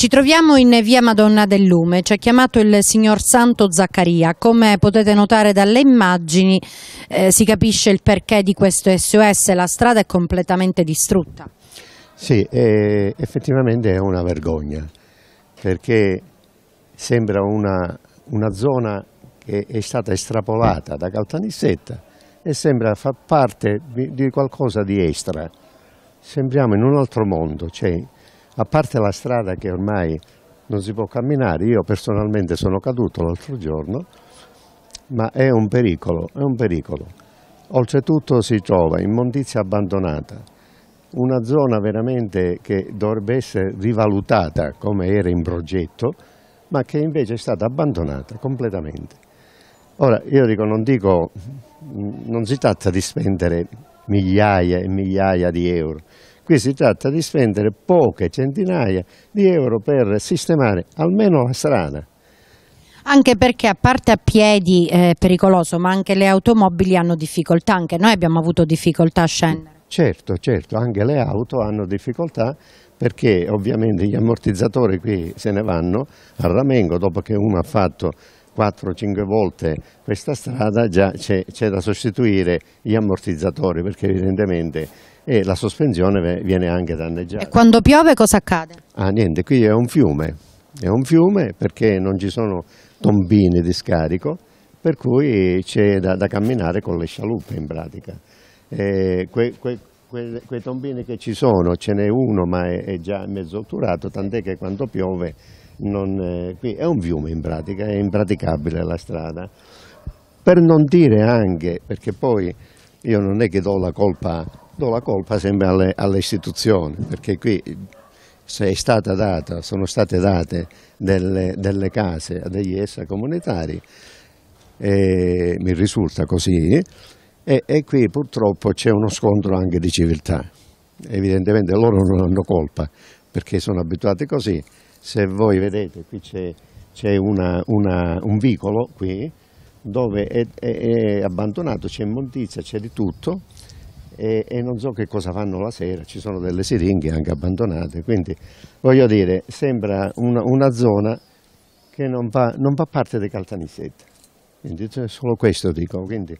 Ci troviamo in via Madonna del Lume, ci ha chiamato il signor Santo Zaccaria, come potete notare dalle immagini eh, si capisce il perché di questo SOS, la strada è completamente distrutta. Sì, eh, effettivamente è una vergogna, perché sembra una, una zona che è stata estrapolata da Caltanissetta e sembra far parte di, di qualcosa di extra. Sembriamo in un altro mondo, cioè a parte la strada che ormai non si può camminare, io personalmente sono caduto l'altro giorno, ma è un pericolo, è un pericolo. Oltretutto si trova immondizia abbandonata, una zona veramente che dovrebbe essere rivalutata come era in progetto, ma che invece è stata abbandonata completamente. Ora, io dico, non dico, non si tratta di spendere migliaia e migliaia di euro, Qui si tratta di spendere poche centinaia di euro per sistemare almeno la strada. Anche perché a parte a piedi è eh, pericoloso, ma anche le automobili hanno difficoltà, anche noi abbiamo avuto difficoltà a scendere. Certo, certo, anche le auto hanno difficoltà perché ovviamente gli ammortizzatori qui se ne vanno a Ramengo dopo che uno ha fatto 4-5 volte questa strada già c'è da sostituire gli ammortizzatori perché evidentemente e la sospensione viene anche danneggiata. E quando piove cosa accade? Ah niente, qui è un fiume, è un fiume perché non ci sono tombine di scarico, per cui c'è da, da, camminare con le scialuppe in pratica. Eh, que, que, que, quei tombini che ci sono, ce n'è uno ma è, è già mezzo otturato, tant'è che quando piove non, eh, qui è un fiume in pratica, è impraticabile la strada. Per non dire anche, perché poi io non è che do la colpa do la colpa sempre alle, alle istituzioni, perché qui se è stata data, sono state date delle, delle case degli essa comunitari, e mi risulta così, e, e qui purtroppo c'è uno scontro anche di civiltà. Evidentemente loro non hanno colpa perché sono abituati così. Se voi vedete qui c'è, un vicolo qui dove è, è, è abbandonato, c'è immondizia, c'è di tutto e, e, non so che cosa fanno la sera, ci sono delle siringhe anche abbandonate, quindi voglio dire, sembra una, una zona che non fa, non fa parte dei Caltanissetti, quindi cioè, solo questo dico, quindi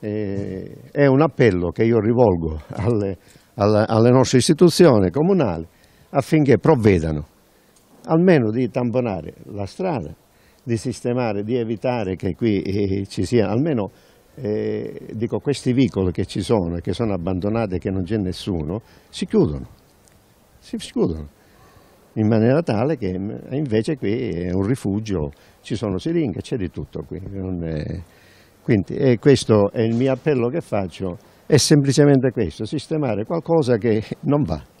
eh, è un appello che io rivolgo alle, alle, alle nostre istituzioni comunali affinché provvedano almeno di tamponare la strada, di sistemare, di evitare che qui eh, ci sia almeno eh, dico, questi vicoli che ci sono che sono abbandonati e che non c'è nessuno, si chiudono, si chiudono in maniera tale che mm, invece qui è un rifugio, ci sono siringhe, c'è di tutto qui. È... Quindi questo è il mio appello che faccio, è semplicemente questo, sistemare qualcosa che non va.